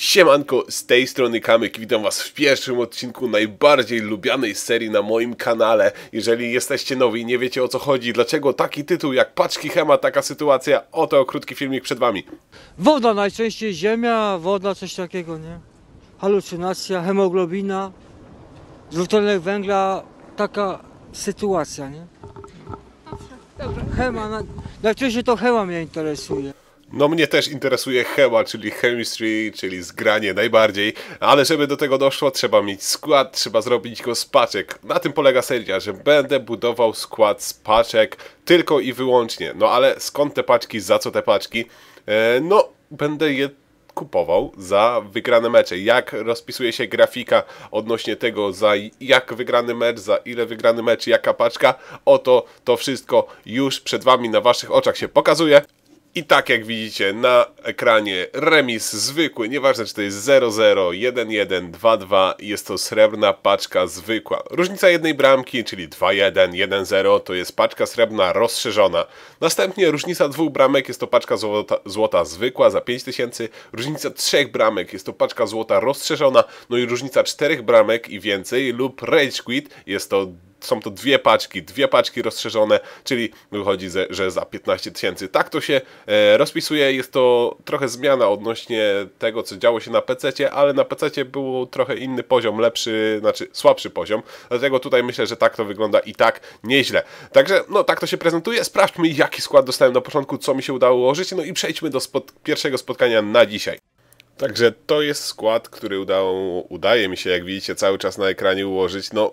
Siemanko, z tej strony Kamyk witam was w pierwszym odcinku najbardziej lubianej serii na moim kanale. Jeżeli jesteście nowi i nie wiecie o co chodzi, dlaczego taki tytuł jak Paczki Hema, taka sytuacja, oto krótki filmik przed wami. Woda najczęściej, ziemia, woda, coś takiego, nie? Halucynacja, hemoglobina, dwutlenek węgla, taka sytuacja, nie? Dobrze, Hema, na... najczęściej to hema mnie interesuje. No mnie też interesuje chema, czyli chemistry, czyli zgranie najbardziej, ale żeby do tego doszło, trzeba mieć skład, trzeba zrobić go z paczek. Na tym polega seria, że będę budował skład z paczek tylko i wyłącznie. No ale skąd te paczki, za co te paczki? Eee, no, będę je kupował za wygrane mecze. Jak rozpisuje się grafika odnośnie tego, za jak wygrany mecz, za ile wygrany mecz, jaka paczka, oto to wszystko już przed Wami na Waszych oczach się pokazuje. I tak jak widzicie na ekranie remis zwykły, nieważne czy to jest 0-0, 1-1, 2-2, jest to srebrna paczka zwykła. Różnica jednej bramki, czyli 2-1, 1-0 to jest paczka srebrna rozszerzona. Następnie różnica dwóch bramek jest to paczka złota, złota zwykła za 5000, różnica trzech bramek jest to paczka złota rozszerzona, no i różnica czterech bramek i więcej lub rage quit jest to są to dwie paczki, dwie paczki rozszerzone, czyli wychodzi, ze, że za 15 tysięcy. Tak to się e, rozpisuje, jest to trochę zmiana odnośnie tego, co działo się na PC, ale na PC był trochę inny poziom, lepszy, znaczy słabszy poziom, dlatego tutaj myślę, że tak to wygląda i tak nieźle. Także, no tak to się prezentuje, sprawdźmy jaki skład dostałem na początku, co mi się udało ułożyć, no i przejdźmy do spod pierwszego spotkania na dzisiaj. Także to jest skład, który udało, udaje mi się, jak widzicie, cały czas na ekranie ułożyć. No,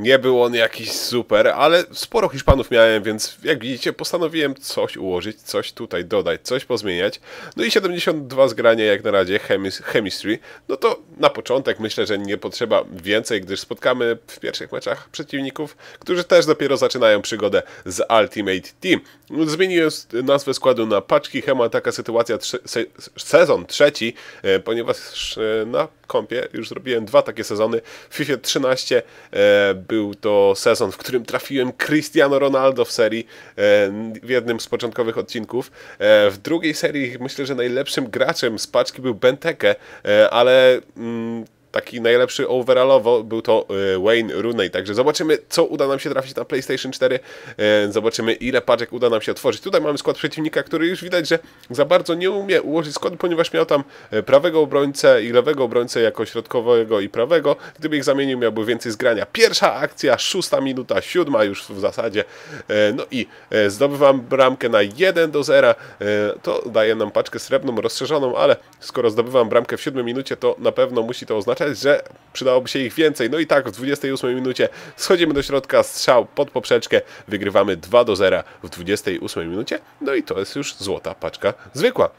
nie był on jakiś super, ale sporo Hiszpanów miałem, więc jak widzicie, postanowiłem coś ułożyć, coś tutaj dodać, coś pozmieniać. No i 72 zgrania jak na razie Chemistry. No to na początek myślę, że nie potrzeba więcej, gdyż spotkamy w pierwszych meczach przeciwników, którzy też dopiero zaczynają przygodę z Ultimate Team. Zmieniłem nazwę składu na paczki Hema, taka sytuacja trze se sezon trzeci, e, ponieważ e, na kompie już zrobiłem dwa takie sezony. W FIFA 13 e, był to sezon, w którym trafiłem Cristiano Ronaldo w serii e, w jednym z początkowych odcinków. E, w drugiej serii myślę, że najlepszym graczem z paczki był Benteke, e, ale... Mm, taki najlepszy overallowo był to e, Wayne Rooney. Także zobaczymy, co uda nam się trafić na PlayStation 4. E, zobaczymy, ile paczek uda nam się otworzyć. Tutaj mamy skład przeciwnika, który już widać, że za bardzo nie umie ułożyć składu, ponieważ miał tam e, prawego obrońcę i lewego obrońcę jako środkowego i prawego. Gdyby ich zamienił, miałby więcej zgrania. Pierwsza akcja, szósta minuta, siódma już w zasadzie. No i zdobywam bramkę na 1 do 0. To daje nam paczkę srebrną, rozszerzoną, ale skoro zdobywam bramkę w siódmej minucie, to na pewno musi to oznaczać, oznaczać, że przydałoby się ich więcej. No i tak w 28 minucie schodzimy do środka, strzał pod poprzeczkę, wygrywamy 2 do 0 w 28 minucie. No i to jest już złota paczka zwykła.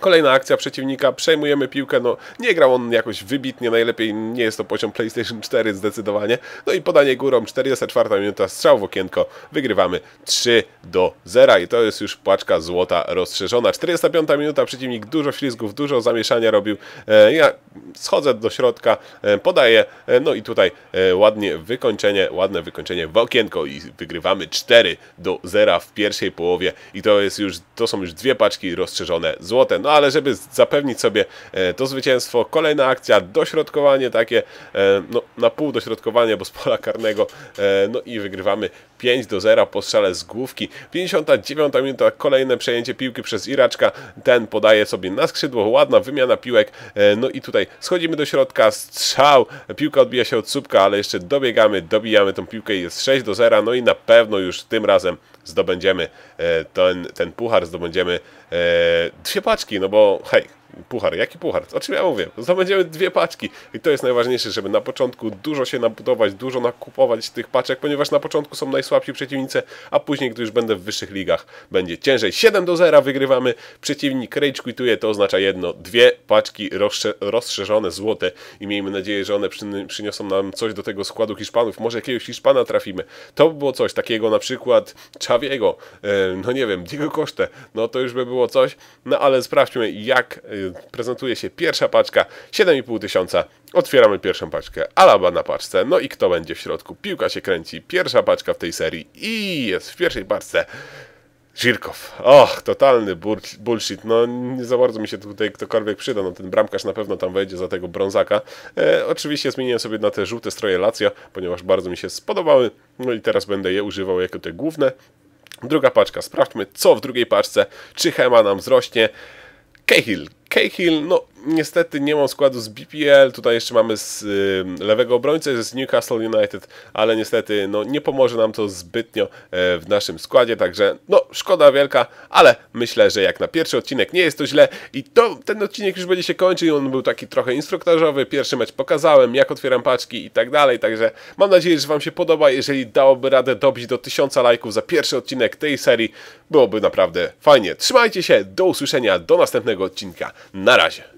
Kolejna akcja przeciwnika, przejmujemy piłkę, no nie grał on jakoś wybitnie, najlepiej nie jest to poziom PlayStation 4 zdecydowanie. No i podanie górą, 44 minuta, strzał w okienko, wygrywamy 3 do 0 i to jest już płaczka złota rozszerzona. 45 minuta, przeciwnik dużo ślizgów, dużo zamieszania robił, e, ja schodzę do środka, e, podaję, e, no i tutaj e, ładnie wykończenie, ładne wykończenie w okienko i wygrywamy 4 do 0 w pierwszej połowie i to jest już, to są już dwie paczki rozszerzone złote, no ale żeby zapewnić sobie to zwycięstwo, kolejna akcja, dośrodkowanie takie, no na pół dośrodkowanie, bo z pola karnego, no i wygrywamy 5 do 0 po strzale z główki. 59 minuta, kolejne przejęcie piłki przez Iraczka, ten podaje sobie na skrzydło, ładna wymiana piłek, e, no i tutaj schodzimy do środka, strzał, piłka odbija się od słupka, ale jeszcze dobiegamy, dobijamy tą piłkę i jest 6 do 0, no i na pewno już tym razem zdobędziemy e, ten, ten puchar, zdobędziemy e, dwie paczki, no bo hej, puchar. Jaki puchar? O czym ja mówię? Zdobędziemy dwie paczki. I to jest najważniejsze, żeby na początku dużo się nabudować, dużo nakupować tych paczek, ponieważ na początku są najsłabsi przeciwnicy, a później, gdy już będę w wyższych ligach, będzie ciężej. 7 do 0 wygrywamy. Przeciwnik rage quituje, to oznacza jedno. Dwie paczki rozszerzone, złote i miejmy nadzieję, że one przyniosą nam coś do tego składu Hiszpanów. Może jakiegoś Hiszpana trafimy. To by było coś takiego na przykład Czawiego, e, no nie wiem, Diego Kosztę. No to już by było coś. No ale sprawdźmy, jak e, prezentuje się pierwsza paczka, 7,5 tysiąca. Otwieramy pierwszą paczkę, Alaba na paczce, no i kto będzie w środku? Piłka się kręci, pierwsza paczka w tej serii i jest w pierwszej paczce Żirkow. Och, totalny bullshit. No nie za bardzo mi się tutaj ktokolwiek przyda. No ten bramkarz na pewno tam wejdzie za tego brązaka. E, oczywiście zmieniłem sobie na te żółte stroje Lazio, ponieważ bardzo mi się spodobały. No i teraz będę je używał jako te główne. Druga paczka. Sprawdźmy, co w drugiej paczce. Czy Hema nam wzrośnie. Cahill, K Keel not niestety nie mam składu z BPL, tutaj jeszcze mamy z lewego obrońcy, z Newcastle United, ale niestety no, nie pomoże nam to zbytnio e, w naszym składzie, także no szkoda wielka, ale myślę, że jak na pierwszy odcinek nie jest to źle i to, ten odcinek już będzie się kończył, on był taki trochę instruktażowy, pierwszy mecz pokazałem, jak otwieram paczki i tak dalej, także mam nadzieję, że Wam się podoba, jeżeli dałoby radę dobić do tysiąca lajków za pierwszy odcinek tej serii, byłoby naprawdę fajnie. Trzymajcie się, do usłyszenia, do następnego odcinka, na razie.